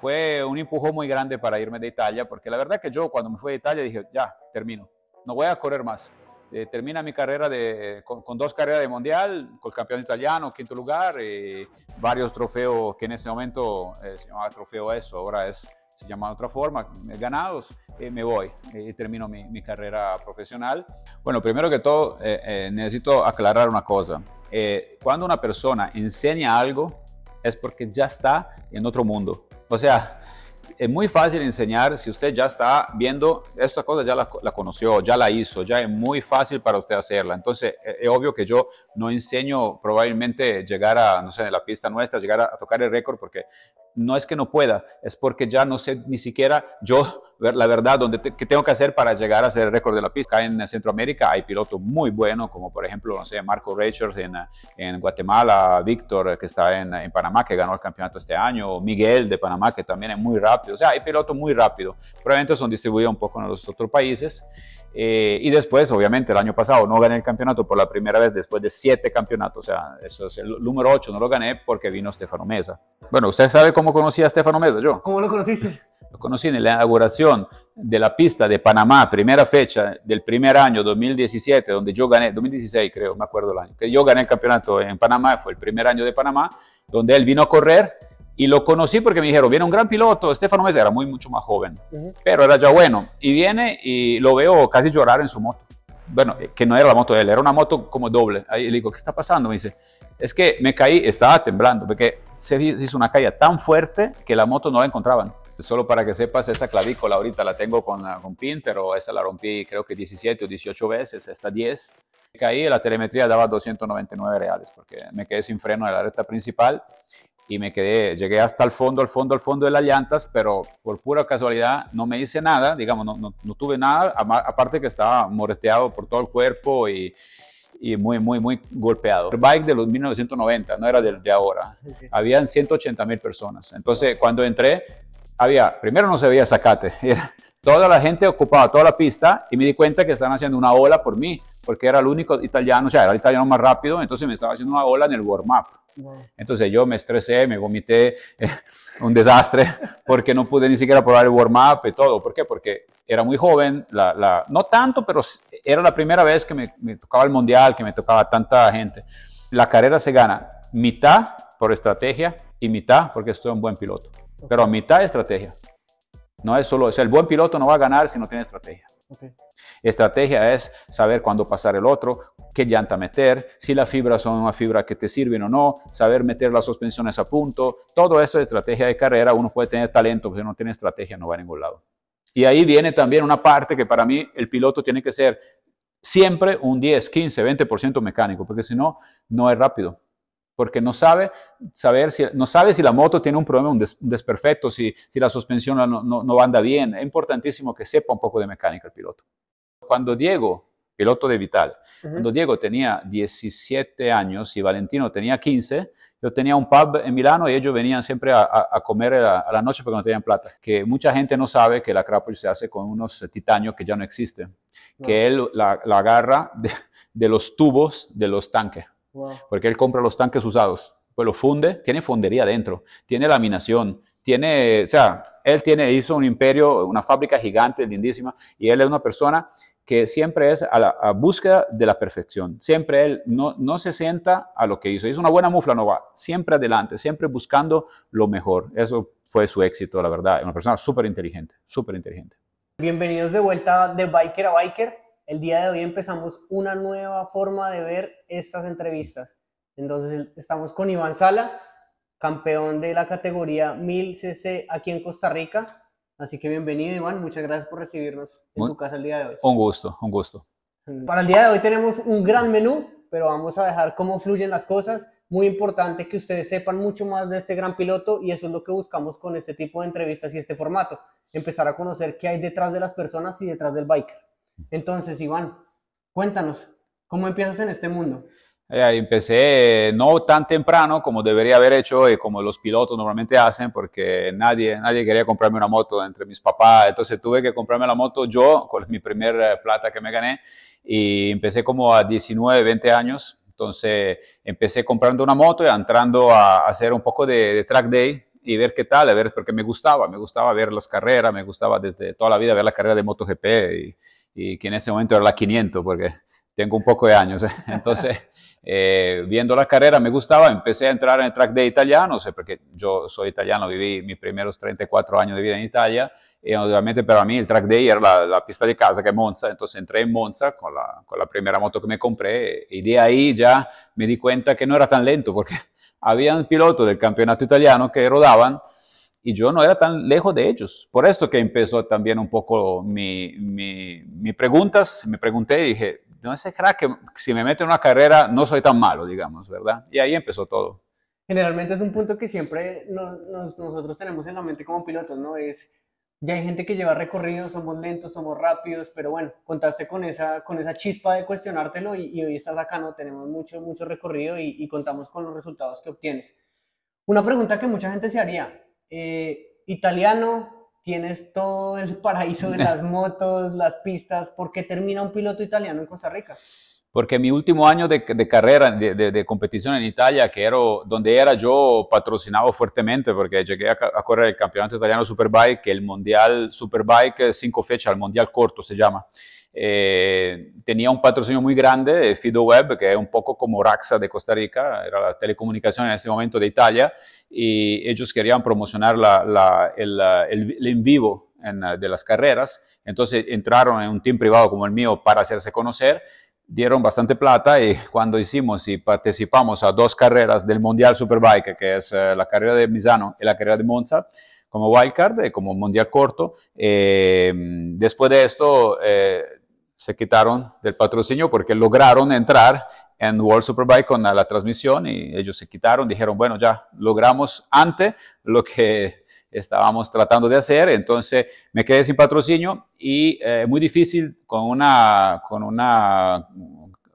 fue un empujón muy grande para irme de Italia, porque la verdad que yo cuando me fui de Italia dije, ya, termino, no voy a correr más. Eh, termina mi carrera de, con, dos carreras de mundial, con el campeón italiano, quinto lugar, y varios trofeos que en ese momento eh, se llamaba trofeo eso, ahora es, se llama de otra forma, ganados, y eh, me voy y termino mi, mi, carrera profesional. Bueno, primero que todo, necesito aclarar una cosa. cuando una persona enseña algo, es porque ya está en otro mundo o sea, es muy fácil enseñar si usted ya está viendo, esta cosa ya la, conoció, ya la hizo, ya es muy fácil para usted hacerla. Entonces, es, e, obvio que yo no enseño probablemente llegar a, no sé, en la pista nuestra, llegar a tocar el récord, porque no es que no pueda, es porque ya no sé ni siquiera yo la verdad, donde tengo que hacer para llegar a ser el récord de la pista. en Centroamérica hay pilotos muy buenos, como por ejemplo, no sé, Marco Richards en, en Guatemala, Víctor, que está en, en, Panamá, que ganó el campeonato este año, Miguel de Panamá, que también es muy rápido. O sea, hay pilotos muy rápidos. Probablemente son distribuidos un poco en los otros países. Eh, y después, obviamente, el año pasado no gané el campeonato por la primera vez después de siete campeonatos. O sea, eso es el número ocho, no lo gané porque vino Stefano Mesa. Bueno, ¿usted sabe cómo conocí a Stefano Mesa? Yo. ¿Cómo lo conociste? Lo conocí en la inauguración de la pista de Panamá, primera fecha del primer año 2017, donde yo gané, 2016 creo, me acuerdo el año, que yo gané el campeonato en Panamá, fue el primer año de Panamá, donde él vino a correr y lo conocí porque me dijeron, viene un gran piloto, Estefano Mesa era muy mucho más joven, pero era ya bueno, y viene y lo veo casi llorar en su moto. Bueno, eh, que no era la moto de él, era una moto como doble. Ahí le digo, ¿qué está pasando? Me dice, es que me caí, estaba temblando, porque se hizo una caída tan fuerte que la moto no la encontraban. Solo para que sepas, esta clavícula ahorita la tengo con, ah, con pin, pero esa la rompí creo que 17 o 18 veces, esta 10. Caí, la telemetría daba 299 reales porque me quedé sin freno en la recta principal y me quedé, llegué hasta el fondo, al fondo, al fondo de las llantas, pero por pura casualidad no me hice nada, digamos, no, no, tuve nada, aparte que estaba moreteado por todo el cuerpo y, muy, muy, muy golpeado. El bike de los 1990, no era del de ahora. Habían 180 mil personas. Entonces, cuando entré, había, primero no se veía zacate, era, toda la gente ocupaba toda la pista y me di cuenta que estaban haciendo una ola por mí, porque era el único italiano, o sea, era el italiano más rápido, entonces me estaba haciendo una ola en el warm-up. Entonces yo me estresé, me vomité, un desastre, porque no pude ni siquiera probar el warm-up y todo. ¿Por qué? Porque era muy joven, la, la, no tanto, pero era la primera vez que me, me tocaba el mundial, que me tocaba tanta gente. La carrera se gana mitad por estrategia y mitad porque estoy un buen piloto. Pero a mitad de estrategia. No es solo, es el buen piloto no va a ganar si no tiene estrategia. Estrategia es saber cuándo pasar el otro, qué llanta meter, si las fibras son una fibra que te sirven o no, saber meter las suspensiones a punto. Todo eso es estrategia de carrera. Uno puede tener talento, pero si no tiene estrategia no va a ningún lado. Y ahí viene también una parte que para mí el piloto tiene que ser siempre un 10, 15, 20% mecánico, porque si no, no es rápido porque no sabe, saber si, no sabe si la moto tiene un problema, un, desperfecto, si, si, la suspensión no, no, anda bien. Es importantísimo que sepa un poco de mecánica el piloto. Cuando Diego, piloto de Vital, cuando Diego tenía 17 años y Valentino tenía 15, yo tenía un pub en Milano y ellos venían siempre a, comer a, la noche porque no tenían plata. Que mucha gente no sabe que la crapo se hace con unos titanios que ya no existen, que él la, agarra de los tubos de los tanques. Porque él compra los tanques usados, pues los funde, tiene fondería dentro, tiene laminación, tiene, o sea, él tiene, hizo un imperio, una fábrica gigante, lindísima, y él es una persona que siempre es a la búsqueda de la perfección. Siempre él no, no, se sienta a lo que hizo. Hizo una buena mufla, no va. Siempre adelante, siempre buscando lo mejor. Eso fue su éxito, la verdad. es Una persona súper inteligente, súper inteligente. Bienvenidos de vuelta de Biker a Biker. El día de hoy empezamos una nueva forma de ver estas entrevistas. Entonces estamos con Iván Sala, campeón de la categoría 1000cc aquí en Costa Rica. Así que bienvenido Iván, muchas gracias por recibirnos en tu casa el día de hoy. Un gusto, un gusto. Para el día de hoy tenemos un gran menú, pero vamos a dejar cómo fluyen las cosas. Muy importante que ustedes sepan mucho más de este gran piloto y eso es lo que buscamos con este tipo de entrevistas y este formato. Empezar a conocer qué hay detrás de las personas y detrás del biker. Entonces, Iván, cuéntanos, ¿cómo empiezas en este mundo? Eh, empecé eh, no tan temprano como debería haber hecho y como los pilotos normalmente hacen, porque nadie, nadie quería comprarme una moto entre mis papás, entonces tuve que comprarme la moto yo con mi primer eh, plata que me gané y empecé como a 19, 20 años, entonces empecé comprando una moto y entrando a hacer un poco de, track day, y ver qué tal, a ver, porque me gustaba, me gustaba ver las carreras, me gustaba desde toda la vida ver la carrera de MotoGP y, y que en ese momento era la 500 porque tengo un poco de años. ¿eh? Entonces, eh, viendo la carrera me gustaba, empecé a entrar en el track day italiano, porque yo soy italiano, viví mis primeros 34 años de vida en Italia y obviamente para mí el track day era la, pista de casa que es Monza, entonces entré en Monza con la, con la primera moto que me compré y de ahí ya me di cuenta que no era tan lento porque un piloto del campeonato italiano que rodaban y yo no era tan lejos de ellos. Por esto que empezó también un poco mi, mi, preguntas, me pregunté y dije, ¿no crack que si me meto en una carrera no soy tan malo, digamos, verdad? Y ahí empezó todo. Generalmente es un punto que siempre nosotros tenemos en la mente como pilotos, ¿no? Es, ya hay gente que lleva recorridos, somos lentos, somos rápidos, pero bueno, contaste con esa, con esa chispa de cuestionártelo y, y hoy estás acá, ¿no? Tenemos mucho, mucho recorrido y contamos con los resultados que obtienes. Una pregunta que mucha gente se haría, eh, italiano, tienes todo el paraíso de las motos, las pistas, porque termina un piloto italiano en Costa Rica? porque mi último año de, carrera, de, competición en Italia, que era donde era yo patrocinado fuertemente, porque llegué a, correr el campeonato italiano Superbike, el Mundial Superbike, cinco fechas, el Mundial Corto se llama. Eh, tenía un patrocinio muy grande, Fido Web, que es un poco como Raxa de Costa Rica, era la telecomunicación en ese momento de Italia, y ellos querían promocionar la, el, en vivo de las carreras, entonces entraron en un team privado como el mío para hacerse conocer dieron bastante plata y cuando hicimos y participamos a dos carreras del Mundial Superbike, que es eh, la carrera de Misano y la carrera de Monza, como wildcard, eh, como Mundial corto, eh, después de esto se quitaron del patrocinio porque lograron entrar en World Superbike con la transmisión y ellos se quitaron, dijeron, bueno, ya logramos antes lo que estábamos tratando de hacer. Entonces me quedé sin patrocinio y eh, muy difícil con una, con una,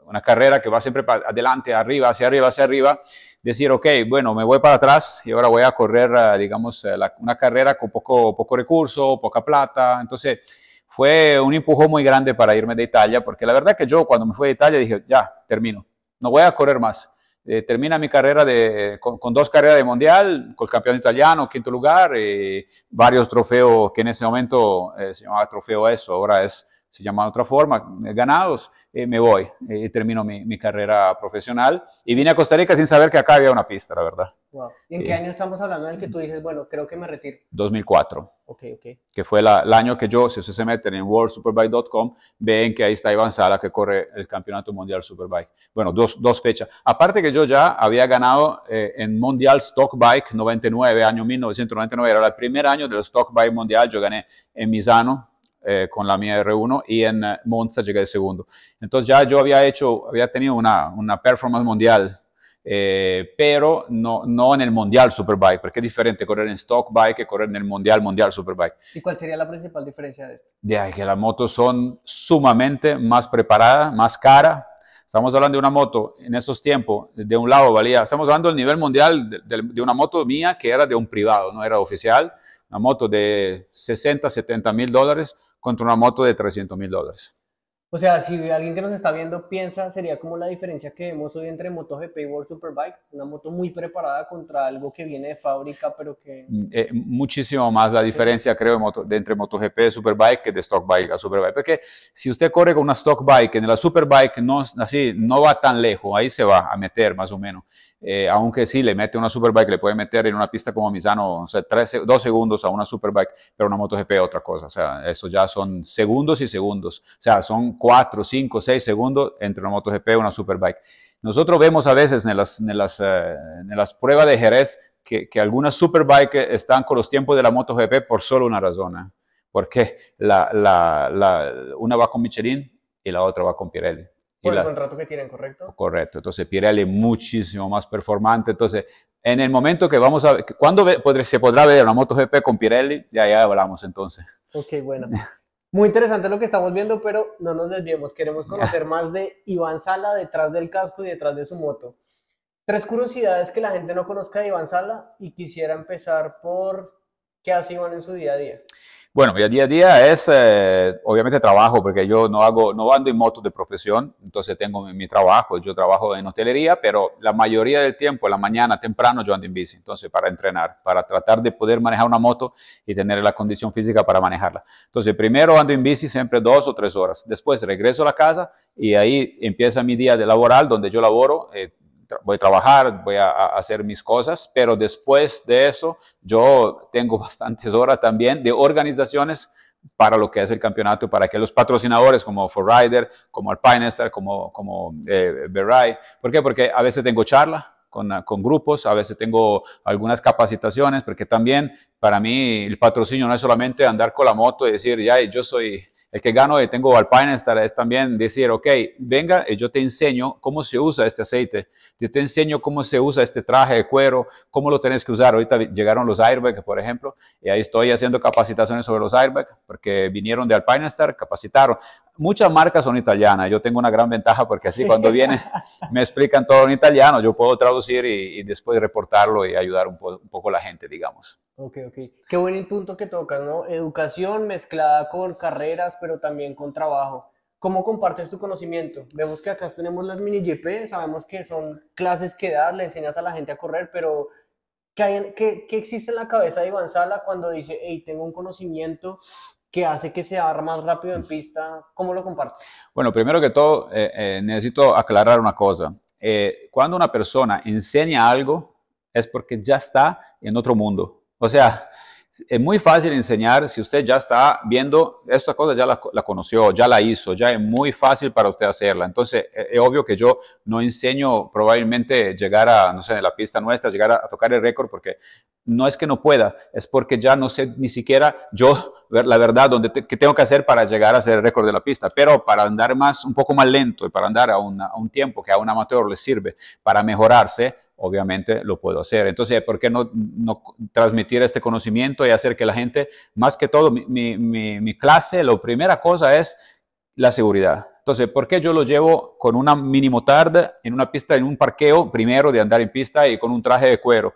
una carrera que va siempre para adelante, arriba, hacia arriba, hacia arriba, decir, ok, bueno, me voy para atrás y ahora voy a correr, eh, digamos, eh, una carrera con poco, poco recurso, poca plata. Entonces fue un empujón muy grande para irme de Italia, porque la verdad que yo cuando me fui de Italia dije, ya, termino, no voy a correr más. Eh, termina mi carrera de, con, dos carreras de mundial, con el campeón italiano, quinto lugar, y varios trofeos que en ese momento eh, se llamaba trofeo eso, ahora es se llama de otra forma, eh, ganados, eh, me voy, eh, y termino mi, carrera profesional y vine a Costa Rica sin saber que acá había una pista, la verdad. Wow. ¿Y en qué año estamos hablando en el que tú dices, bueno, creo que me retiro? 2004. Ok, ok. Que fue la, el año que yo, si ustedes se meten en worldsuperbike.com, ven que ahí está Iván Sala que corre el Campeonato Mundial Superbike. Bueno, dos, dos fechas. Aparte que yo ya había ganado en Mundial Stock Bike 99, año 1999, era el primer año del Stock Bike Mundial, yo gané en Misano, eh, con la mía R1 y en eh, Monza llegué de segundo. Entonces ya yo había hecho, había tenido una, performance mundial, eh, pero no, no en el mundial Superbike, porque es diferente correr en stock bike que correr en el mundial mundial Superbike. ¿Y cuál sería la principal diferencia de esto? De que las motos son sumamente más preparadas, más cara. Estamos hablando de una moto en esos tiempos, de un lado valía, estamos hablando del nivel mundial de, de una moto mía que era de un privado, no era oficial, una moto de 60, 70 mil dólares, contra una moto de 300 mil dólares. O sea, si alguien que nos está viendo piensa, sería como la diferencia que vemos hoy entre MotoGP y World Superbike, una moto muy preparada contra algo que viene de fábrica, pero que... Mm, eh, muchísimo más la diferencia, creo, de moto, entre MotoGP y Superbike que de Stock Bike a Superbike. Porque si usted corre con una Stock Bike, en la Superbike no, así, no va tan lejos, ahí se va a meter más o menos. Eh, aunque sí le mete una Superbike, le puede meter en una pista como Misano, dos segundos a una Superbike, pero una MotoGP otra cosa, o sea, eso ya son segundos y segundos, o sea, son cuatro, cinco, seis segundos entre una MotoGP y una Superbike. Nosotros vemos a veces en las, eh, las, pruebas de Jerez que, algunas Superbikes están con los tiempos de la MotoGP por solo una razón, ¿eh? porque la, una va con Michelin y la otra va con Pirelli. Por el contrato que tienen, ¿correcto? Correcto. Entonces, Pirelli muchísimo más performante. Entonces, en el momento que vamos a ver, ¿cuándo se podrá ver una GP con Pirelli? Ya, ya hablamos entonces. Ok, bueno. Muy interesante lo que estamos viendo, pero no nos desviemos. Queremos conocer más de Iván Sala detrás del casco y detrás de su moto. Tres curiosidades que la gente no conozca de Iván Sala y quisiera empezar por qué hace Iván en su día a día. Bueno, mi día a día es, eh, obviamente, trabajo, porque yo no hago, no ando en moto de profesión, entonces tengo mi, trabajo, yo trabajo en hotelería, pero la mayoría del tiempo, la mañana temprano, yo ando en bici, entonces para entrenar, para tratar de poder manejar una moto y tener la condición física para manejarla. Entonces, primero ando en bici siempre dos o tres horas, después regreso a la casa y ahí empieza mi día de laboral, donde yo laboro. Eh, voy a trabajar, voy a, hacer mis cosas, pero después de eso yo tengo bastantes horas también de organizaciones para lo que es el campeonato, para que los patrocinadores como Forrider, como Alpine como, como eh, ¿por qué? Porque a veces tengo charla, con, con, grupos, a veces tengo algunas capacitaciones, porque también para mí el patrocinio no es solamente andar con la moto y decir, ya, yo soy el que gano, tengo Alpine Star, es también decir, ok, venga, y eh, yo te enseño cómo se usa este aceite, yo te enseño cómo se usa este traje de cuero, cómo lo tenés que usar. Ahorita llegaron los airbags, por ejemplo, y ahí estoy haciendo capacitaciones sobre los airbags, porque vinieron de Alpine Star, capacitaron muchas marcas son italianas. Yo tengo una gran ventaja porque así cuando vienen me explican todo en italiano, yo puedo traducir y, después reportarlo y ayudar un, poco a la gente, digamos. Ok, ok. Qué buen punto que tocas, ¿no? Educación mezclada con carreras, pero también con trabajo. ¿Cómo compartes tu conocimiento? Vemos que acá tenemos las mini GP, sabemos que son clases que das, le enseñas a la gente a correr, pero ¿qué, hay qué, qué existe en la cabeza de Iván Sala cuando dice, hey, tengo un conocimiento que hace que se sea más rápido en pista, ¿cómo lo compartes? Bueno, primero que todo, eh, eh, necesito aclarar una cosa. Eh, cuando una persona enseña algo, es porque ya está en otro mundo. O sea, es muy fácil enseñar si usted ya está viendo, esta cosa ya la, conoció, ya la hizo, ya es muy fácil para usted hacerla. Entonces, eh, es, obvio que yo no enseño probablemente llegar a, no sé, la pista nuestra, llegar a, tocar el récord, porque no es que no pueda, es porque ya no sé ni siquiera yo la verdad dónde que tengo que hacer para llegar a hacer el récord de la pista, pero para andar más un poco más lento y para andar a, a un tiempo que a un amateur le sirve para mejorarse, obviamente lo puedo hacer. Entonces, ¿por qué no, transmitir este conocimiento y hacer que la gente, más que todo, mi, clase, lo primera cosa es la seguridad. Entonces, ¿por qué yo lo llevo con una mínimo tarde en una pista, en un parqueo, primero de andar en pista y con un traje de cuero?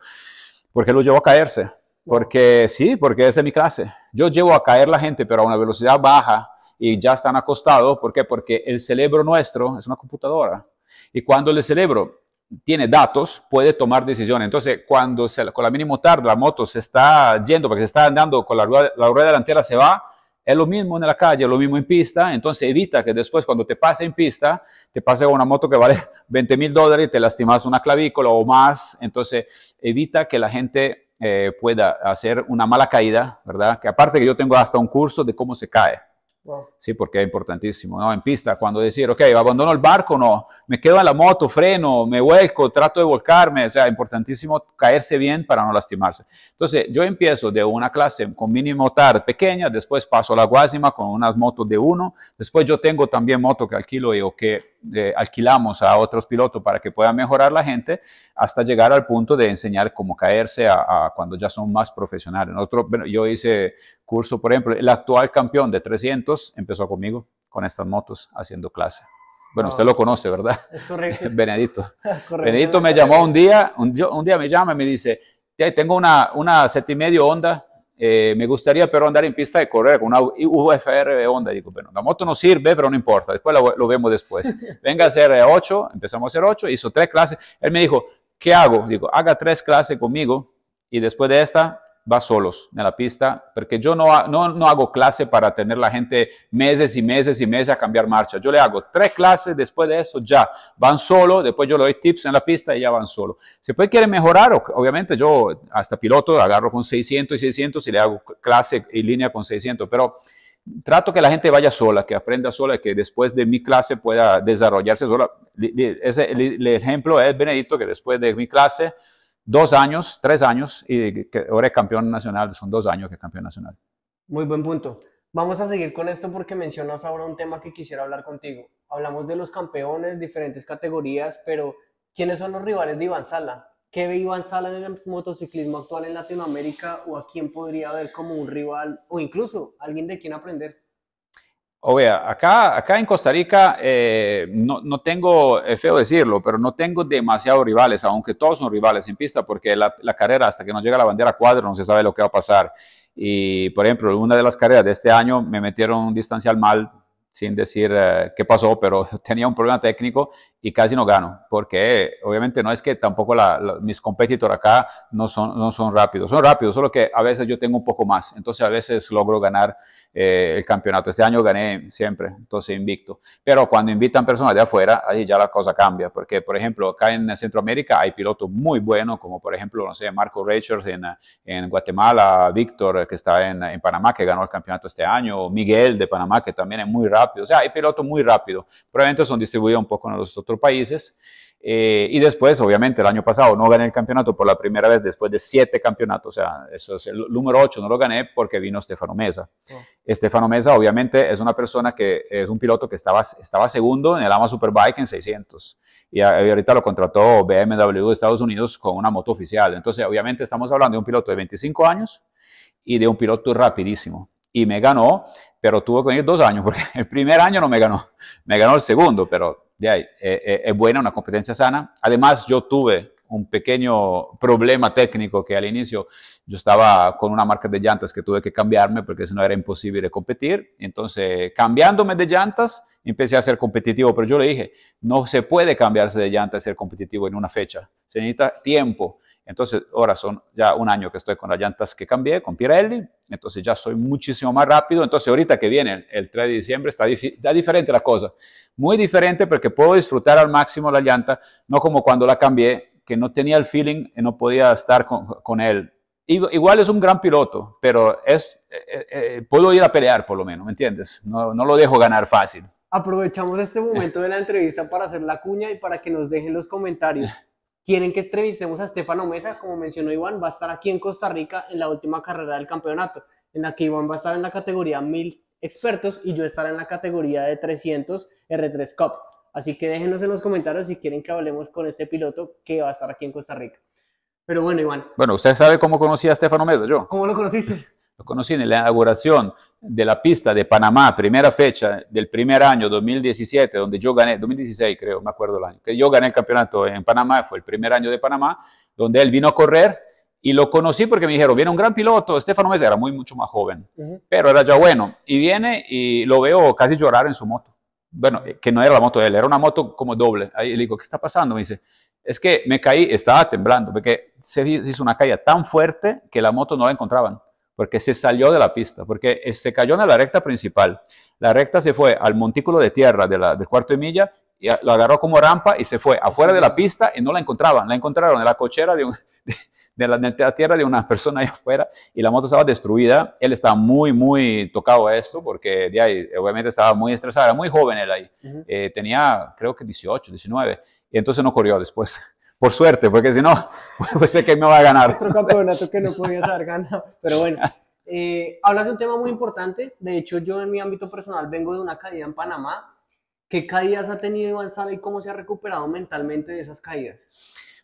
¿Por qué lo llevo a caerse? Porque sí, porque esa es mi clase. Yo llevo a caer la gente, pero a una velocidad baja y ya están acostados. ¿Por qué? Porque el cerebro nuestro es una computadora. Y cuando el cerebro tiene datos, puede tomar decisiones. Entonces, cuando con la mínimo tarde la moto se está yendo, porque se está andando con la rueda, la rueda delantera se va, es lo mismo en la calle, es lo mismo en pista, entonces evita que después cuando te pase en pista, te pase una moto que vale 20 mil dólares y te lastimas una clavícula o más, entonces evita que la gente eh, pueda hacer una mala caída, ¿verdad? Que aparte que yo tengo hasta un curso de cómo se cae, Sí, porque es importantísimo, ¿no? En pista, cuando decir, ok, abandono el barco, no, me quedo en la moto, freno, me vuelco, trato de volcarme, o sea, importantísimo caerse bien para no lastimarse. Entonces, yo empiezo de una clase con mínimo tar pequeña, después paso a la guasima con unas motos de uno, después yo tengo también moto que alquilo y o que alquilamos a otros pilotos para que puedan mejorar la gente, hasta llegar al punto de enseñar cómo caerse a, cuando ya son más profesionales. bueno, yo hice curso, por ejemplo, el actual campeón de 300 empezó conmigo, con estas motos, haciendo clase. Bueno, usted lo conoce, ¿verdad? Es correcto. Benedito. Benedito me llamó un día, un, día me llama y me dice, tengo una, una set y medio onda eh, me gustaría pero andar en pista de correr con una UFR de onda. Digo, bueno, la moto no sirve, pero no importa, después lo, vemos después. Venga a hacer 8, empezamos a hacer 8, hizo tres clases. Él me dijo, ¿qué hago? Digo, haga tres clases conmigo y después de esta va solos en la pista, porque yo no, no, hago clase para tener la gente meses y meses y meses a cambiar marcha. Yo le hago tres clases, después de eso ya van solo, después yo le doy tips en la pista y ya van solo. Si puede quiere mejorar, obviamente yo hasta piloto agarro con 600 y 600 y le hago clase en línea con 600, pero trato que la gente vaya sola, que aprenda sola, y que después de mi clase pueda desarrollarse sola. Ese, el ejemplo es Benedito, que después de mi clase dos años, tres años, y ahora campeón nacional, son dos años que campeón nacional. Muy buen punto. Vamos a seguir con esto porque mencionas ahora un tema que quisiera hablar contigo. Hablamos de los campeones, diferentes categorías, pero ¿quiénes son los rivales de Iván Sala? ¿Qué ve Iván Sala en el motociclismo actual en Latinoamérica o a quién podría ver como un rival o incluso alguien de quien aprender? O acá, acá en Costa Rica, eh, no, no, tengo, es feo decirlo, pero no tengo demasiados rivales, aunque todos son rivales en pista, porque la, carrera, hasta que nos llega la bandera cuadro, no se sabe lo que va a pasar. Y, por ejemplo, en una de las carreras de este año me metieron un distancial mal, sin decir eh, qué pasó, pero tenía un problema técnico y casi no gano, porque obviamente no es que tampoco mis competidores acá no son, no son rápidos, son rápidos, solo que a veces yo tengo un poco más, entonces a veces logro ganar eh, el campeonato. Este año gané siempre, entonces invicto. Pero cuando invitan personas de afuera, ahí ya la cosa cambia, porque por ejemplo, acá en Centroamérica hay pilotos muy buenos, como por ejemplo, no sé, Marco Richards en, en Guatemala, Víctor que está en, en, Panamá, que ganó el campeonato este año, Miguel de Panamá, que también es muy rápido. O sea, hay pilotos muy rápidos. Probablemente son distribuidos un poco en los otros países. Eh, y después, obviamente, el año pasado no gané el campeonato por la primera vez después de siete campeonatos. O sea, eso es el número ocho, no lo gané porque vino Stefano Mesa. Oh. Stefano Mesa, obviamente, es una persona que es un piloto que estaba, estaba segundo en el AMA Superbike en 600. Y ahorita lo contrató BMW de Estados Unidos con una moto oficial. Entonces, obviamente, estamos hablando de un piloto de 25 años y de un piloto rapidísimo. Y me ganó, pero tuvo que venir dos años, porque el primer año no me ganó, me ganó el segundo, pero de ahí, eh, eh, es buena, una competencia sana. Además, yo tuve un pequeño problema técnico que al inicio yo estaba con una marca de llantas que tuve que cambiarme porque si no era imposible competir. Entonces, cambiándome de llantas, empecé a ser competitivo, pero yo le dije, no se puede cambiarse de llantas y ser competitivo en una fecha, se necesita tiempo. Entonces, ahora son ya un año que estoy con las llantas que cambié, con Pirelli, entonces ya soy muchísimo más rápido. Entonces, ahorita que viene el 3 de diciembre, está, diferente la cosa. Muy diferente porque puedo disfrutar al máximo la llanta, no como cuando la cambié, que no tenía el feeling y no podía estar con, él. Igual es un gran piloto, pero es, eh, eh, eh, puedo ir a pelear por lo menos, ¿me entiendes? no lo dejo ganar fácil. Aprovechamos este momento de la entrevista para hacer la cuña y para que nos dejen los comentarios quieren que entrevistemos a Estefano Mesa, como mencionó Iván, va a estar aquí en Costa Rica en la última carrera del campeonato, en la que Iván va a estar en la categoría 1000 expertos y yo estaré en la categoría de 300 R3 Cup. Así que déjenos en los comentarios si quieren que hablemos con este piloto que va a estar aquí en Costa Rica. Pero bueno, Iván. Bueno, usted sabe cómo conocí a Estefano Mesa, yo. ¿Cómo lo conociste? Lo conocí en la inauguración de la pista de Panamá, primera fecha del primer año 2017, donde yo gané, 2016 creo, me acuerdo el año, que yo gané el campeonato en Panamá, fue el primer año de Panamá, donde él vino a correr y lo conocí porque me dijeron, viene un gran piloto, Estefano Mesa era muy mucho más joven, pero era ya bueno, y viene y lo veo casi llorar en su moto. Bueno, eh, que no era la moto de él, era una moto como doble. Ahí le digo, ¿qué está pasando? Me dice, es que me caí, estaba temblando, porque se hizo una caída tan fuerte que la moto no la encontraban porque se salió de la pista, porque eh, se cayó en la recta principal. La recta se fue al montículo de tierra de del cuarto de milla y lo agarró como rampa y se fue afuera de la pista y no la encontraban. La encontraron en la cochera de, un, de, la, tierra de una persona ahí afuera y la moto estaba destruida. Él estaba muy, muy tocado a esto porque de ahí, eh, obviamente estaba muy estresado, era muy joven él ahí. Eh, tenía creo que 18, 19 y entonces no corrió después. Por suerte, porque si no, pues, pues sé que me va a ganar. Otro campeonato que no podías haber ganado. Pero bueno, eh, hablas de un tema muy importante. De hecho, yo en mi ámbito personal vengo de una caída en Panamá. ¿Qué caídas ha tenido Iván y cómo se ha recuperado mentalmente de esas caídas?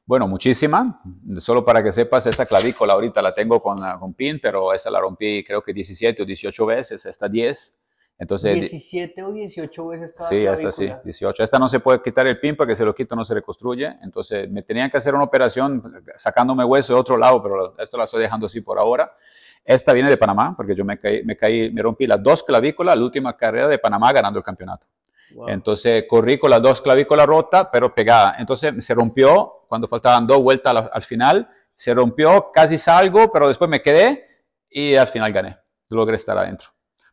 Bueno, muchísima. Solo para que sepas, esta clavícula ahorita la tengo con, con pin, pero esta la rompí creo que 17 o 18 veces, esta 10. Entonces, 17 o 18 veces cada Sí, hasta sí, 18. Esta no se puede quitar el pin porque se lo quito, no se reconstruye. Entonces, me tenían que hacer una operación sacándome hueso de otro lado, pero esto la estoy dejando así por ahora. Esta viene de Panamá porque yo me caí, me, caí, me rompí las dos clavículas, la última carrera de Panamá ganando el campeonato. Entonces, corrí con las dos clavículas rotas, pero pegada. Entonces, se rompió cuando faltaban dos vueltas al, al final. Se rompió, casi salgo, pero después me quedé y al final gané. Logré estar adentro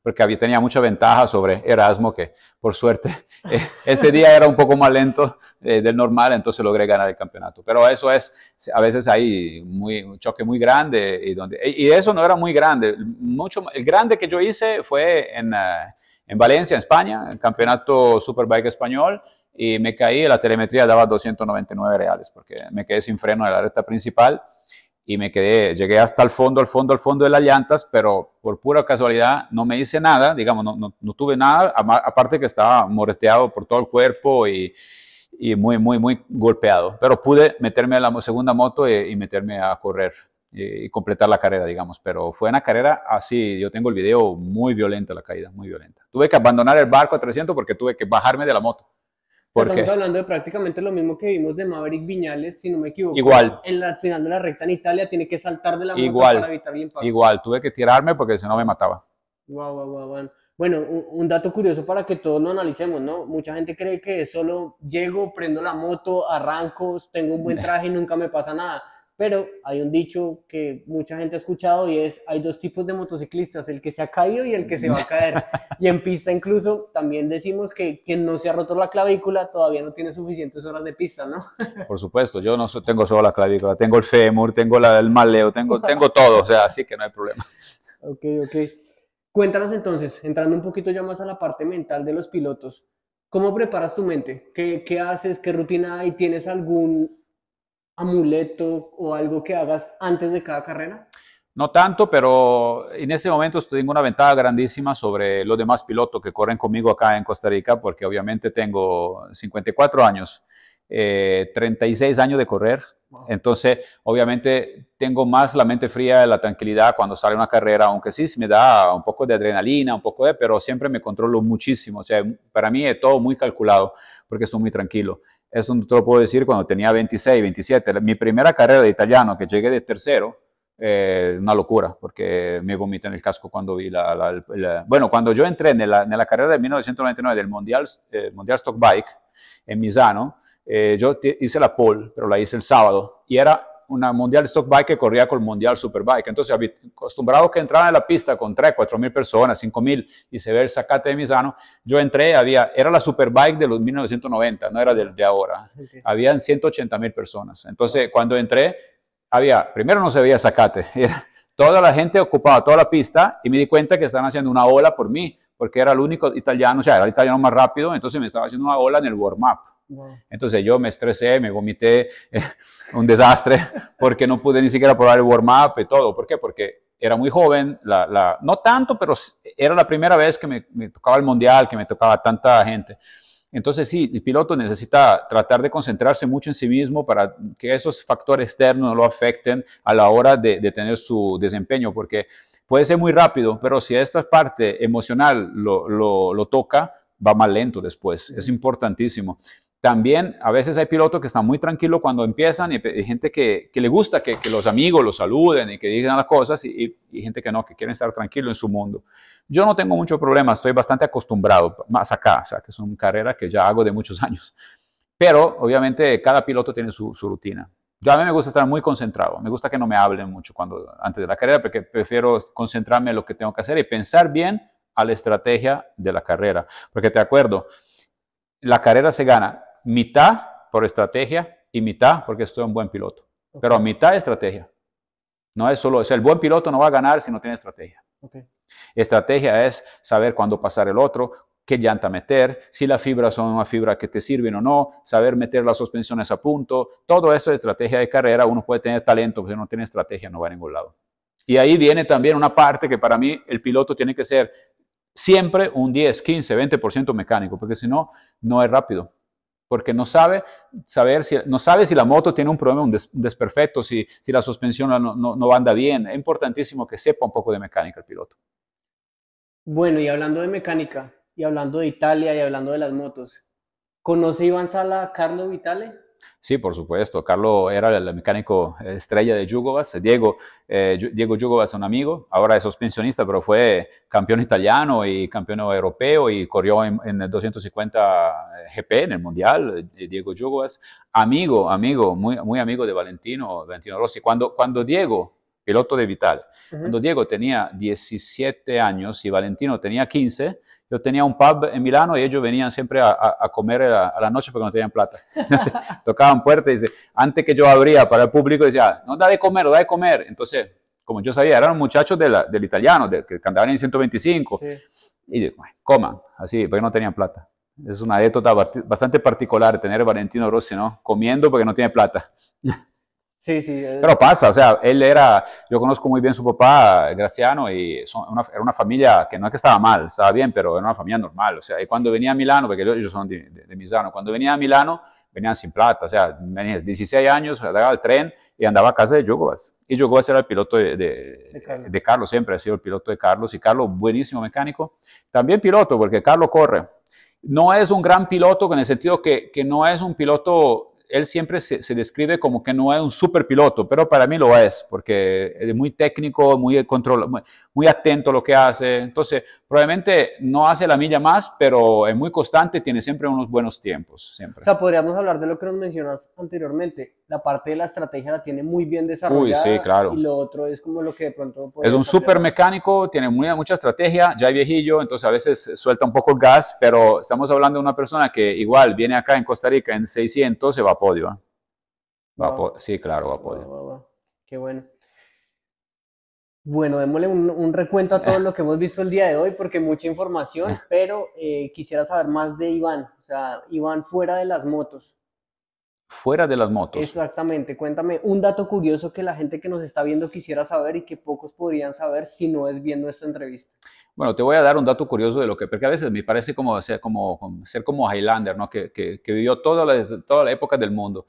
porque había, tenía mucha ventaja sobre Erasmo, que por suerte este ese día era un poco más lento eh, del normal, entonces logré ganar el campeonato. Pero eso es, a veces hay muy, un choque muy grande y, donde, y eso no era muy grande. Mucho, el grande que yo hice fue en, eh, en Valencia, en España, el campeonato Superbike español y me caí, la telemetría daba 299 reales porque me quedé sin freno en la recta principal y me quedé, llegué hasta el fondo, al fondo, al fondo de las llantas, pero por pura casualidad no me hice nada, digamos, no, tuve nada, aparte que estaba moreteado por todo el cuerpo y, muy, muy, muy golpeado, pero pude meterme a la segunda moto y, meterme a correr y, y, completar la carrera, digamos, pero fue una carrera así, yo tengo el video muy violenta la caída, muy violenta. Tuve que abandonar el barco a 300 porque tuve que bajarme de la moto estamos hablando de prácticamente lo mismo que vimos de Maverick Viñales, si no me equivoco. Igual. En la final de la recta en Italia tiene que saltar de la moto igual, para evitar el impacto. Igual, tuve que tirarme porque si no me mataba. Bueno, un, dato curioso para que todos lo analicemos, ¿no? Mucha gente cree que solo llego, prendo la moto, arranco, tengo un buen traje y nunca me pasa nada pero hay un dicho que mucha gente ha escuchado y es, hay dos tipos de motociclistas, el que se ha caído y el que se va a caer. Y en pista incluso también decimos que quien no se ha roto la clavícula todavía no tiene suficientes horas de pista, ¿no? Por supuesto, yo no tengo solo la clavícula, tengo el fémur, tengo la, el maleo, tengo, tengo todo, o sea, así que no hay problema. Ok, ok. Cuéntanos entonces, entrando un poquito ya más a la parte mental de los pilotos, ¿Cómo preparas tu mente? ¿Qué, ¿Qué, haces? ¿Qué rutina hay? ¿Tienes algún amuleto o algo que hagas antes de cada carrera? No tanto, pero en ese momento tengo una ventaja grandísima sobre los demás pilotos que corren conmigo acá en Costa Rica, porque obviamente tengo 54 años, 36 eh, años de correr, entonces, obviamente, tengo más la mente fría, la tranquilidad cuando sale una carrera, aunque sí me da un poco de adrenalina, un poco de, pero siempre me controlo muchísimo. O sea, para mí es todo muy calculado porque estoy muy tranquilo. Eso no te lo puedo decir cuando tenía 26, 27. Mi primera carrera de italiano, que llegué de tercero, eh, una locura, porque me vomité en el casco cuando vi la... bueno, cuando yo entré en la, en la, carrera de 1999 del Mundial, eh, Stock Bike en Misano, eh, yo hice la pole, pero la hice el sábado, y era una Mundial stock bike que corría con el Mundial Superbike. Entonces, acostumbrado que entraba en la pista con 3, 4 mil personas, 5 mil, y se ve el sacate de Misano, yo entré, había, era la Superbike de los 1990, no era del de ahora. Ah, Habían 180 mil personas. Entonces, cuando entré, había, primero no se veía sacate, toda la gente ocupaba toda la pista y me di cuenta que estaban haciendo una ola por mí, porque era el único italiano, o sea, era el italiano más rápido, entonces me estaba haciendo una ola en el warm-up. Entonces yo me estresé, me vomité, un desastre, porque no pude ni siquiera probar el warm-up y todo. ¿Por qué? Porque era muy joven, la, la, no tanto, pero era la primera vez que me, tocaba el mundial, que me tocaba tanta gente. Entonces sí, el piloto necesita tratar de concentrarse mucho en sí mismo para que esos factores externos no lo afecten a la hora de, tener su desempeño, porque puede ser muy rápido, pero si esta parte emocional lo, lo, lo toca, va más lento después. Es importantísimo. También a veces hay pilotos que están muy tranquilos cuando empiezan y hay gente que, le gusta que, los amigos los saluden y que digan las cosas y, gente que no, que quieren estar tranquilo en su mundo. Yo no tengo mucho problema, estoy bastante acostumbrado, más acá, o sea, que es una carrera que ya hago de muchos años. Pero obviamente cada piloto tiene su, rutina. Yo a mí me gusta estar muy concentrado, me gusta que no me hablen mucho cuando, antes de la carrera, porque prefiero concentrarme en lo que tengo que hacer y pensar bien a la estrategia de la carrera. Porque te acuerdo, la carrera se gana mitad por estrategia y mitad porque estoy un buen piloto. pero Pero mitad estrategia. No es solo, es el buen piloto no va a ganar si no tiene estrategia. Estrategia es saber cuándo pasar el otro, qué llanta meter, si las fibras son una fibra que te sirven o no, saber meter las suspensiones a punto, todo eso es estrategia de carrera, uno puede tener talento, pero si no tiene estrategia no va a ningún lado. Y ahí viene también una parte que para mí el piloto tiene que ser siempre un 10, 15, 20% mecánico, porque si no, no es rápido porque no sabe, saber si, no sabe si la moto tiene un problema, un, desperfecto, si, si, la suspensión no, no, no, anda bien. Es importantísimo que sepa un poco de mecánica el piloto. Bueno, y hablando de mecánica, y hablando de Italia, y hablando de las motos, ¿conoce Iván Sala Carlo Vitale? Sí, por supuesto. Carlos era el mecánico estrella de Yugovas. Diego, Yugovas eh, Diego es un amigo, ahora es suspensionista, pero fue campeón italiano y campeón europeo y corrió en, el 250 eh, GP en el Mundial. Eh, Diego Yugovas. amigo, amigo, muy, muy amigo de Valentino, Valentino Rossi. Cuando, cuando Diego, piloto de Vital, cuando Diego tenía 17 años y Valentino tenía 15, yo tenía un pub en Milano y ellos venían siempre a, comer a, la noche porque no tenían plata. Tocaban puertas y dice, antes que yo abría para el público, decía, no da de comer, da de comer. Entonces, como yo sabía, eran muchachos del italiano, que cantaban en 125. Y yo, coman, así, porque no tenían plata. Es una anécdota bastante particular tener a Valentino Rossi, ¿no? Comiendo porque no tiene plata. Sí, sí. Eh. Pero pasa, o sea, él era, yo conozco muy bien su papá, Graciano, y era una familia que no es que estaba mal, estaba bien, pero era una familia normal, o sea, y cuando venía a Milano, porque ellos son de, Misano, cuando venía a Milano venían sin plata, o sea, 16 años, llegaba al tren y andaba a casa de Yogobas. Y Yogobas era el piloto de, Carlos. siempre ha sido el piloto de Carlos, y Carlos, buenísimo mecánico, también piloto, porque Carlos corre. No es un gran piloto en el sentido que no es un piloto él siempre se, describe como que no es un superpiloto, pero para mí lo es, porque es muy técnico, muy, controlado muy atento a lo que hace. Entonces, probablemente no hace la milla más, pero es muy constante, tiene siempre unos buenos tiempos. Siempre. O sea, podríamos hablar de lo que nos mencionas anteriormente. La parte de la estrategia la tiene muy bien desarrollada. Uy, sí, claro. Y lo otro es como lo que de pronto... Es un súper mecánico, tiene muy, mucha estrategia, ya es viejillo, entonces a veces suelta un poco el gas, pero estamos hablando de una persona que igual viene acá en Costa Rica en 600, se va a podio. ¿ah? sí, claro, va a podio. Qué bueno. Bueno, démosle un, recuento a todo lo que hemos visto el día de hoy, porque mucha información, ah. pero eh, quisiera saber más de Iván. O sea, Iván fuera de las motos. Fuera de las motos. Exactamente. Cuéntame un dato curioso que la gente que nos está viendo quisiera saber y que pocos podrían saber si no es viendo esta entrevista. Bueno, te voy a dar un dato curioso de lo que, porque a veces me parece como ser como, Highlander, ¿no? que, vivió toda la época del mundo.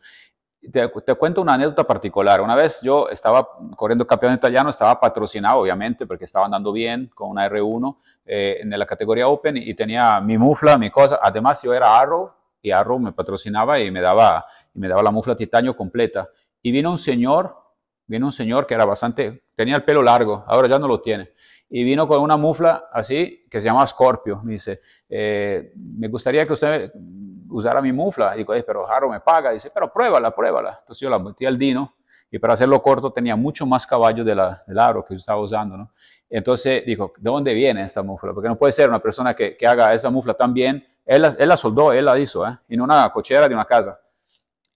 Te, cuento una anécdota particular. Una vez yo estaba corriendo campeón italiano, estaba patrocinado, obviamente, porque estaba andando bien con una R1 eh, en la categoría Open y tenía mi mufla, mi cosa. Además, yo era Arrow y Arrow me patrocinaba y me daba, y me daba la mufla titanio completa. Y vino un señor, vino un señor que era bastante, tenía el pelo largo, ahora ya no lo tiene y vino con una mufla así que se llama Scorpio. Me dice, eh, me gustaría que usted usara mi mufla. Y digo, pero Jaro me paga. Y dice, pero pruébala, pruébala. Entonces yo la metí al Dino y para hacerlo corto tenía mucho más caballo del aro que yo estaba usando. ¿no? Entonces dijo, ¿de dónde viene esta mufla? Porque no puede ser una persona que, haga esa mufla tan bien. Él la, soldó, él la hizo, ¿eh? en una cochera de una casa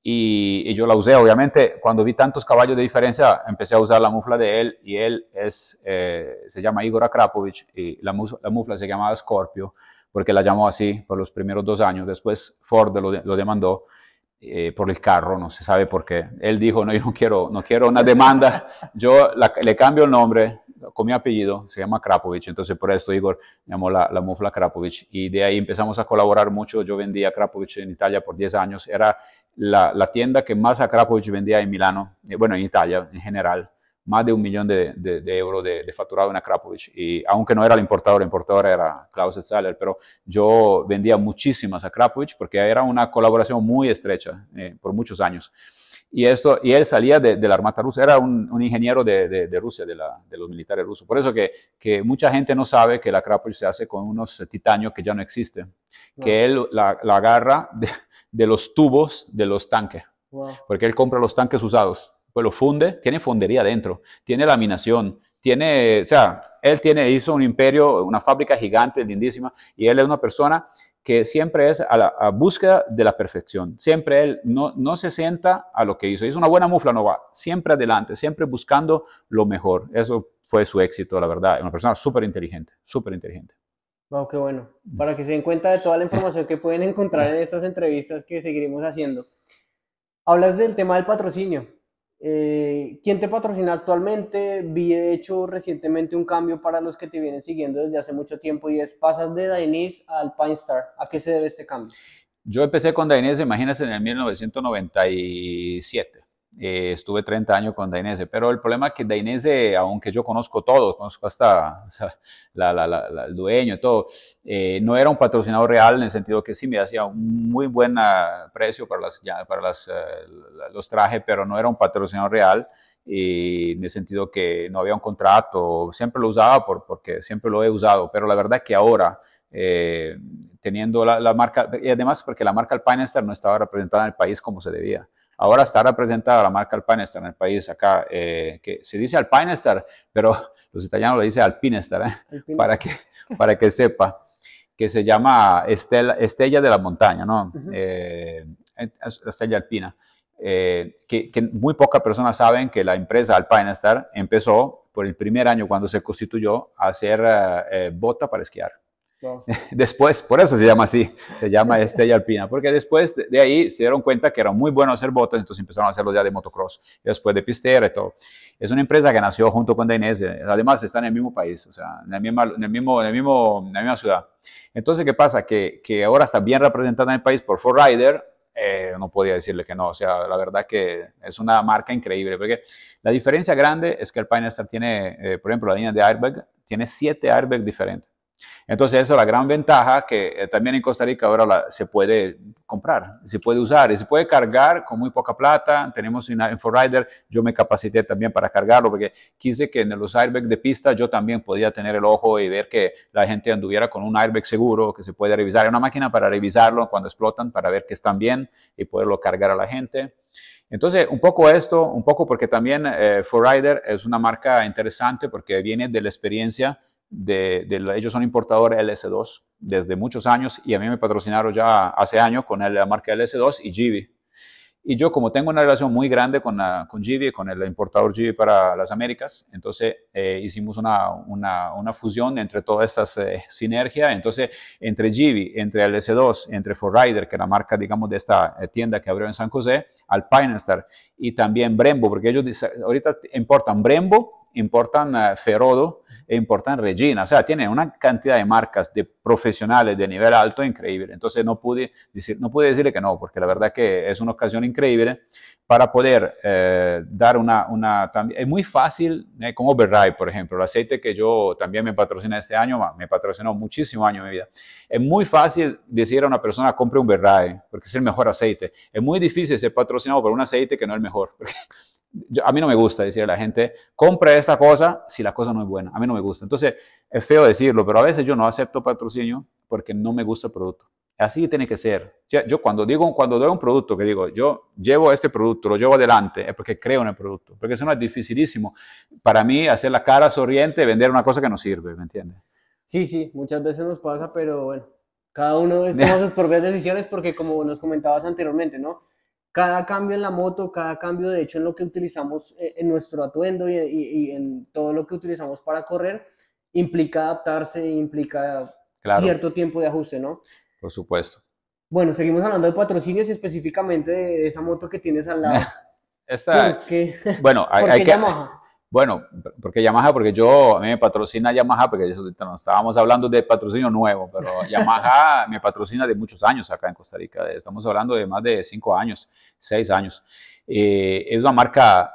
y, yo la usé. Obviamente, cuando vi tantos caballos de diferencia, empecé a usar la mufla de él y él es, eh, se llama Igor Akrapovich y la, la, mufla se llamaba Scorpio porque la llamó así por los primeros dos años. Después Ford lo, lo demandó eh, por el carro, no se sabe por qué. Él dijo, no, yo no quiero, no quiero una demanda, yo le cambio el nombre con mi apellido, se llama Krapovich, entonces por esto Igor llamó la, la mufla Krapovich y de ahí empezamos a colaborar mucho, yo vendía Krapovich en Italia por 10 años, era la, tienda que más Akrapovic vendía en Milano, eh, bueno, en Italia en general, más de un millón de, euros de, facturado en Akrapovic. Y aunque no era el importador, el importador era Klaus Zeller, pero yo vendía muchísimas Akrapovic porque era una colaboración muy estrecha eh, por muchos años. Y, esto, y él salía de, la Armada rusa, era un, ingeniero de, Rusia, de, los militares rusos. Por eso que, mucha gente no sabe que la Akrapovich se hace con unos titanios que ya no existen, que él la, la agarra de los tubos de los tanques. Porque él compra los tanques usados, pues los funde, tiene fondería dentro, tiene laminación, tiene, o sea, él tiene, hizo un imperio, una fábrica gigante, lindísima, y él es una persona que siempre es a la búsqueda de la perfección. Siempre él no, no, se sienta a lo que hizo. Hizo una buena mufla, no va. Siempre adelante, siempre buscando lo mejor. Eso fue su éxito, la verdad. es Una persona súper inteligente, súper inteligente. Wow, qué bueno. Mm. Para que se den cuenta de toda la información que pueden encontrar en estas entrevistas que seguiremos haciendo. Hablas del tema del patrocinio. Eh, ¿Quién te patrocina actualmente? Vi de hecho recientemente un cambio para los que te vienen siguiendo desde hace mucho tiempo y es pasas de Dainese al Pine Star. ¿A qué se debe este cambio? Yo empecé con Dainese, imagínense, en el 1997. Eh, estuve 30 años con Dainese, pero el problema es que Dainese, aunque yo conozco todo, conozco hasta el dueño y todo, eh, no era un patrocinador real en el sentido que sí me hacía un muy buen ah, precio para, para eh, los trajes, pero no era un patrocinador real y en el sentido que no había un contrato, siempre lo usaba porque siempre lo he usado, pero la verdad que ahora, teniendo la, la, marca, y además porque la marca Alpinester no estaba representada en el país como se debía. Ahora está representada la marca Alpinestar en el país acá, eh, que se dice Alpinestar, pero los italianos lo dicen Alpinestar, ¿eh? Para, que, para que sepa, que se llama Estella de la Montaña, ¿no? Eh, Estella Alpina. Que, que, muy pocas personas saben que la empresa Alpinestar empezó por el primer año cuando se constituyó a hacer bota para esquiar. Después, por eso se llama así, se llama Estella Alpina, porque después de ahí se dieron cuenta que era muy bueno hacer botas, entonces empezaron a hacerlo ya de motocross, después de pistera y todo. Es una empresa que nació junto con Dainese, además está en el mismo país, o sea, en, el mismo, en, el mismo, la misma ciudad. Entonces, ¿qué pasa? Que, ahora está bien representada en el país por Ford Rider, eh, no podía decirle que no, o sea, la verdad que es una marca increíble, porque la diferencia grande es que el Star tiene, eh, por ejemplo, la línea de airbag, tiene siete airbags diferentes entonces, esa es la gran ventaja que eh, también en Costa Rica ahora se puede comprar, se puede usar y se puede cargar con muy poca plata. Tenemos una forrider yo me capacité también para cargarlo porque quise que en los airbags de pista yo también podía tener el ojo y ver que la gente anduviera con un airbag seguro que se puede revisar. en una máquina para revisarlo cuando explotan, para ver que están bien y poderlo cargar a la gente. Entonces, un poco esto, un poco porque también eh, forrider es una marca interesante porque viene de la experiencia de, ellos son importadores LS2 desde muchos años y a mí me patrocinaron ya hace años con la marca LS2 y Givi. Y yo como tengo una relación muy grande con, la, con con el importador Givi para las Américas, entonces eh, hicimos una, fusión entre todas estas eh, sinergias, entonces entre Givi, entre LS2, entre Forrider, que es la marca, digamos, de esta eh, tienda que abrió en San José, al Pinestar y también Brembo, porque ellos ahorita importan Brembo, importan Ferodo, e importante Regina, o sea, tiene una cantidad de marcas de profesionales de nivel alto increíble. Entonces no pude, decir, no pude decirle que no, porque la verdad que es una ocasión increíble para poder eh, dar una, una es muy fácil, eh, como Override, por ejemplo, el aceite que yo también me patrociné este año, me patrocinó muchísimo año de mi vida, es muy fácil decir a una persona, compre un Override, porque es el mejor aceite. Es muy difícil ser patrocinado por un aceite que no es el mejor, a mí no me gusta decir a la gente, compre esta cosa si la cosa no es buena. A mí no me gusta. Entonces, es feo decirlo, pero a veces yo no acepto patrocinio porque no me gusta el producto. Así tiene que ser. Yo cuando digo, cuando doy un producto, que digo, yo llevo este producto, lo llevo adelante, es porque creo en el producto. Porque eso no es dificilísimo para mí hacer la cara sonriente, vender una cosa que no sirve, ¿me entiendes? Sí, sí, muchas veces nos pasa, pero bueno, cada uno toma sus propias decisiones porque como nos comentabas anteriormente, ¿no? cada cambio en la moto, cada cambio de hecho en lo que utilizamos, eh, en nuestro atuendo y, en todo lo que utilizamos para correr, implica adaptarse, implica cierto tiempo de ajuste, ¿no? Por supuesto. Bueno, seguimos hablando de patrocinios y específicamente de esa moto que tienes al lado. Esta, Bueno, hay, que, bueno, ¿por qué Yamaha? Porque yo, a mí me patrocina Yamaha, porque nosotros no, estábamos hablando de patrocinio nuevo, pero Yamaha me patrocina de muchos años acá en Costa Rica, estamos hablando de más de cinco años, seis años. Eh, es una marca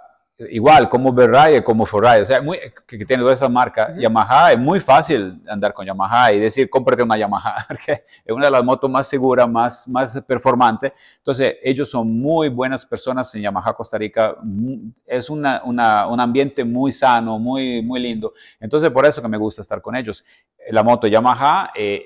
igual como Verraya, como Foray, o sea, muy, que, tiene toda esa marca. Yamaha es muy fácil andar con Yamaha y decir, cómprate una Yamaha, porque es una de las motos más seguras, más, más performante. Entonces, ellos son muy buenas personas en Yamaha Costa Rica. Mm, es una, un ambiente muy sano, muy, muy lindo. Entonces, por eso que me gusta estar con ellos. La moto Yamaha eh,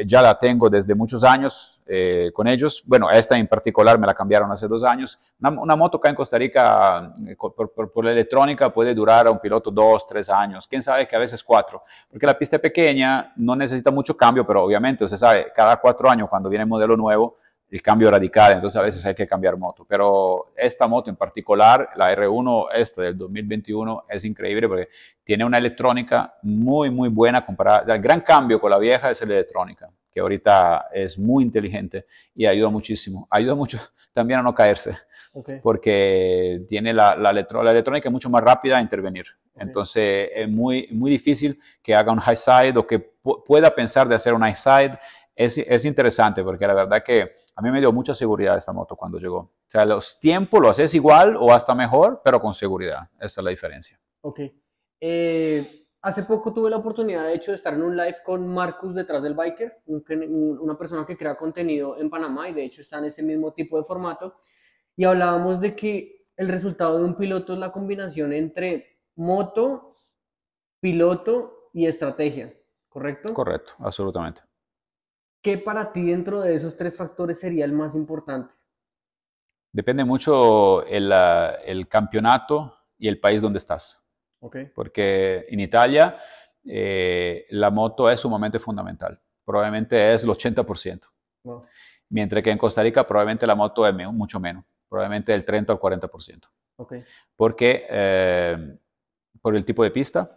eh, ya la tengo desde muchos años eh, con ellos. Bueno, esta en particular me la cambiaron hace dos años. Una, moto acá en Costa Rica eh, por, la electrónica puede durar a un piloto dos, tres años, quién sabe que a veces cuatro, porque la pista es pequeña, no necesita mucho cambio, pero obviamente se sabe, cada cuatro años cuando viene el modelo nuevo, el cambio radical, entonces a veces hay que cambiar moto. Pero esta moto en particular, la R1, esta del 2021, es increíble porque tiene una electrónica muy, muy buena comparada. al el gran cambio con la vieja es la electrónica que ahorita es muy inteligente y ayuda muchísimo. Ayuda mucho también a no caerse, porque tiene la, la, electrónica mucho más rápida a intervenir. Entonces es muy, muy difícil que haga un high side o que pueda pensar de hacer un high side. Es, es, interesante porque la verdad que a mí me dio mucha seguridad esta moto cuando llegó. O sea, los tiempos lo haces igual o hasta mejor, pero con seguridad. Esa es la diferencia. Ok. Eh Hace poco tuve la oportunidad, de hecho, de estar en un live con Marcus detrás del biker, una persona que crea contenido en Panamá y de hecho está en ese mismo tipo de formato. Y hablábamos de que el resultado de un piloto es la combinación entre moto, piloto y estrategia, ¿correcto? Correcto, absolutamente. ¿Qué para ti dentro de esos tres factores sería el más importante? Depende mucho el campeonato y el país donde estás. Okay. Porque en Italia eh, la moto es sumamente fundamental. Probablemente es el 80%. Mientras que en Costa Rica probablemente la moto es mucho menos. Probablemente el 30 al 40%. Okay. Porque eh, por el tipo de pista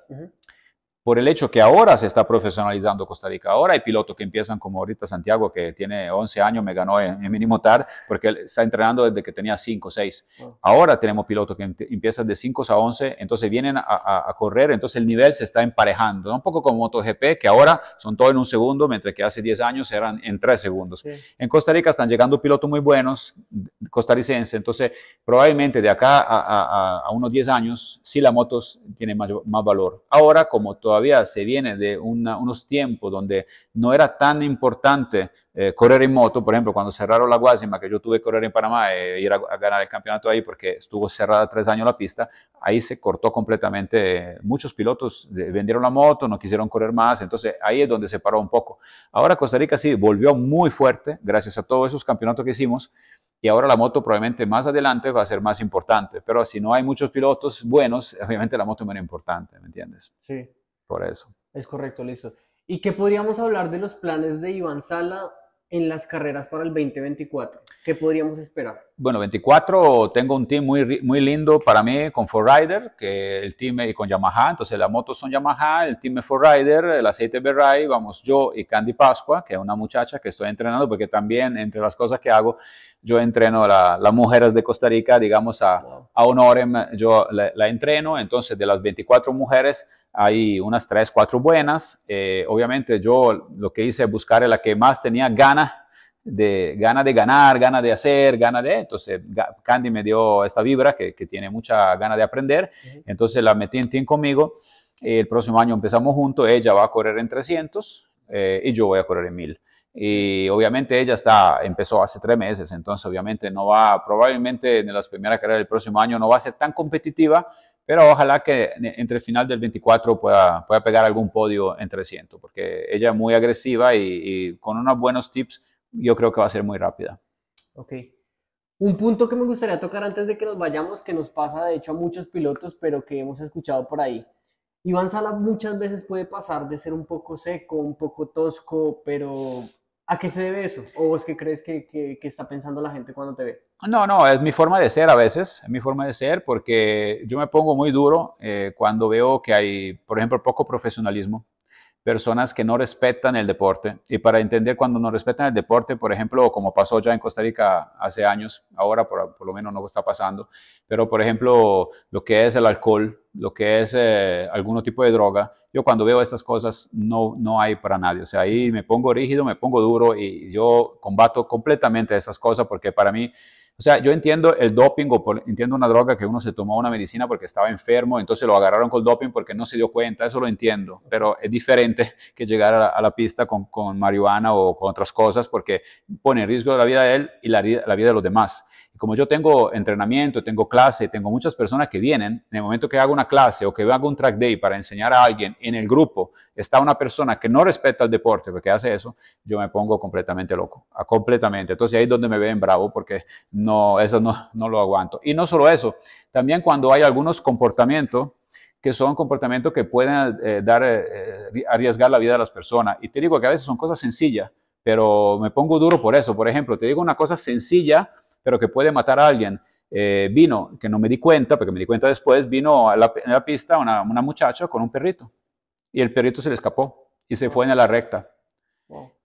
por el hecho que ahora se está profesionalizando Costa Rica. Ahora hay pilotos que empiezan como ahorita Santiago, que tiene 11 años, me ganó en, mínimo porque él está entrenando desde que tenía 5, 6. Ahora tenemos pilotos que empiezan de 5 a 11, entonces vienen a, correr, entonces el nivel se está emparejando. Un poco como MotoGP, que ahora son todos en un segundo, mientras que hace 10 años eran en 3 segundos. En Costa Rica están llegando pilotos muy buenos, costarricenses, entonces probablemente de acá a, unos 10 años, sí la motos tiene más, más valor. Ahora, como todo todavía se viene de unos tiempos donde no era tan importante eh, correr en moto, por ejemplo, cuando cerraron la Guasima, que yo tuve que correr en Panamá e ir a, a, ganar el campeonato ahí porque estuvo cerrada tres años la pista, ahí se cortó completamente, eh, muchos pilotos vendieron la moto, no quisieron correr más, entonces ahí es donde se paró un poco. Ahora Costa Rica sí, volvió muy fuerte gracias a todos esos campeonatos que hicimos y ahora la moto probablemente más adelante va a ser más importante, pero si no hay muchos pilotos buenos, obviamente la moto es menos importante, ¿me entiendes? Sí, por eso. Es correcto, listo. ¿Y qué podríamos hablar de los planes de Iván Sala en las carreras para el 2024? ¿Qué podríamos esperar? Bueno, 24 tengo un team muy, muy lindo para mí con 4Rider, que el team y con Yamaha, entonces las motos son Yamaha, el team es 4Rider, el aceite Berray, vamos yo y Candy Pascua, que es una muchacha que estoy entrenando, porque también entre las cosas que hago, yo entreno a las mujeres de Costa Rica, digamos a, a Honorem, yo la, la entreno, entonces de las 24 mujeres, hay unas tres, cuatro buenas. Eh, obviamente yo lo que hice es buscar la que más tenía gana, de, gana de ganar, gana de hacer, gana de... Entonces Candy me dio esta vibra que, tiene mucha gana de aprender. Entonces la metí en team conmigo. El próximo año empezamos juntos. Ella va a correr en 300 eh, y yo voy a correr en 1000 y obviamente ella está, empezó hace tres meses, entonces obviamente no va, probablemente en las primeras carreras del próximo año no va a ser tan competitiva, pero ojalá que entre el final del 24 pueda, pueda pegar algún podio entre 300, porque ella es muy agresiva y, y, con unos buenos tips yo creo que va a ser muy rápida. Ok. Un punto que me gustaría tocar antes de que nos vayamos, que nos pasa de hecho a muchos pilotos, pero que hemos escuchado por ahí. Iván Sala muchas veces puede pasar de ser un poco seco, un poco tosco, pero ¿A qué se debe eso? ¿O vos qué crees que, está pensando la gente cuando te ve? No, no, es mi forma de ser a veces, es mi forma de ser porque yo me pongo muy duro eh, cuando veo que hay, por ejemplo, poco profesionalismo, personas que no respetan el deporte. Y para entender cuando no respetan el deporte, por ejemplo, como pasó ya en Costa Rica hace años, ahora por, lo menos no está pasando, pero por ejemplo, lo que es el alcohol, lo que es eh, algún tipo de droga, yo cuando veo estas cosas no, no hay para nadie. O sea, ahí me pongo rígido, me pongo duro y yo combato completamente esas cosas porque para mí o sea, yo entiendo el doping o entiendo una droga que uno se tomó una medicina porque estaba enfermo, entonces lo agarraron con el doping porque no se dio cuenta, eso lo entiendo, pero es diferente que llegar a la, pista con, marihuana o con otras cosas porque pone en riesgo la vida de él y la vida de los demás como yo tengo entrenamiento, tengo clase, tengo muchas personas que vienen, en el momento que hago una clase o que hago un track day para enseñar a alguien en el grupo, está una persona que no respeta el deporte porque hace eso, yo me pongo completamente loco, ah, completamente. Entonces ahí es donde me ven bravo porque no, eso no, lo aguanto. Y no solo eso, también cuando hay algunos comportamientos que son comportamientos que pueden eh, dar, eh, eh, arriesgar la vida de las personas. Y te digo que a veces son cosas sencillas, pero me pongo duro por eso. Por ejemplo, te digo una cosa sencilla pero que puede matar a alguien. Eh, vino, que no me di cuenta, porque me di cuenta después, vino a la, pista una, una muchacha con un perrito y el perrito se le escapó y se fue en la recta.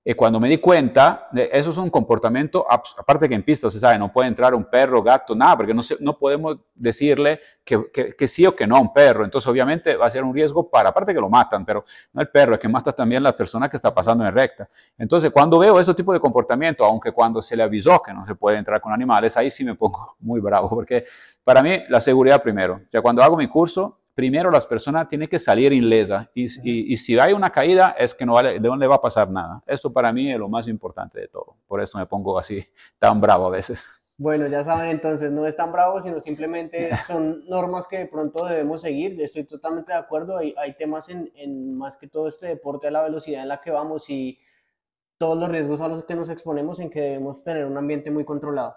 Y eh, cuando me di cuenta, eh, eso es un comportamiento, aparte que en pista se sabe, no puede entrar un perro, gato, nada, porque no, no podemos decirle que, sí o que no a un perro. Entonces, obviamente, va a ser un riesgo para, aparte que lo matan, pero no el perro, es que mata también la persona que está pasando en recta. Entonces, cuando veo ese tipo de comportamiento, aunque cuando se le avisó que no se puede entrar con animales, ahí sí me pongo muy bravo, porque para mí la seguridad primero. Ya cuando hago mi curso, primero las personas tienen que salir ilesa y, si hay una caída es que no, vale, de dónde va a pasar nada. Eso para mí es lo más importante de todo. Por eso me pongo así tan bravo a veces. Bueno, ya saben, entonces no es tan bravo, sino simplemente son normas que de pronto debemos seguir. Estoy totalmente de acuerdo. Hay, temas en, más que todo este deporte a la velocidad en la que vamos y todos los riesgos a los que nos exponemos en que debemos tener un ambiente muy controlado.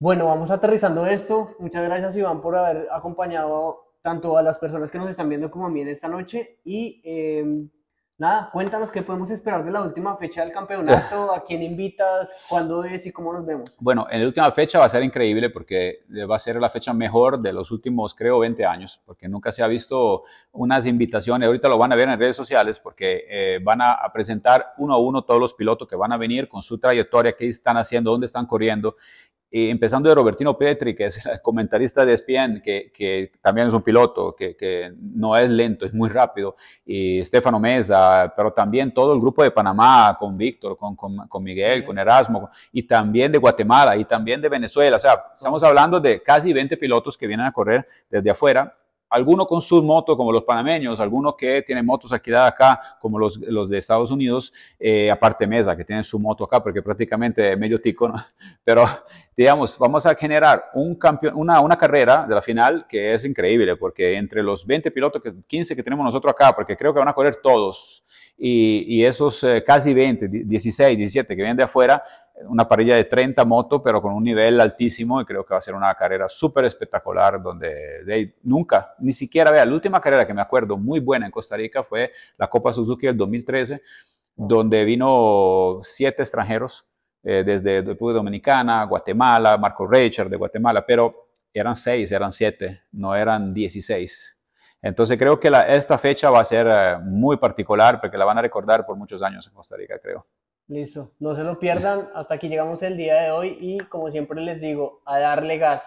Bueno, vamos aterrizando esto. Muchas gracias Iván por haber acompañado tanto a las personas que nos están viendo como a mí en esta noche. Y em, nada, cuéntanos qué podemos esperar de la última fecha del campeonato, ah. a quién invitas, cuándo es y cómo nos vemos. Bueno, en la última fecha va a ser increíble porque va a ser la fecha mejor de los últimos, creo, 20 años, porque nunca se ha visto unas invitaciones. Ahorita lo van a ver en redes sociales porque eh, van a, a presentar uno a uno todos los pilotos que van a venir con su trayectoria, qué están haciendo, dónde están corriendo y empezando de Robertino Petri, que es el comentarista de ESPN, que, también es un piloto, que, no es lento, es muy rápido, y Stefano Mesa, pero también todo el grupo de Panamá, con Víctor, con, Miguel, con Erasmo, y también de Guatemala, y también de Venezuela, o sea, estamos hablando de casi 20 pilotos que vienen a correr desde afuera, algunos con sus motos, como los panameños, algunos que tienen motos alquiladas acá, como los, los de Estados Unidos, eh, aparte Mesa, que tienen su moto acá, porque prácticamente medio tico, Pero, digamos, vamos a generar un campeón, una, una carrera de la final que es increíble, porque entre los 20 pilotos, que, 15 que tenemos nosotros acá, porque creo que van a correr todos, y, y esos eh, casi 20, 16, 17 que vienen de afuera, una parrilla de 30 motos, pero con un nivel altísimo y creo que va a ser una carrera súper espectacular donde nunca, ni siquiera vea, la última carrera que me acuerdo muy buena en Costa Rica fue la Copa Suzuki del 2013, donde vino siete extranjeros eh, desde República Dominicana, Guatemala, Marco richard de Guatemala, pero eran seis, eran siete, no eran 16. Entonces creo que esta fecha va a ser eh, muy particular porque la van a recordar por muchos años en Costa Rica, creo. Listo, no se lo pierdan. Hasta aquí llegamos el día de hoy y como siempre les digo, a darle gas.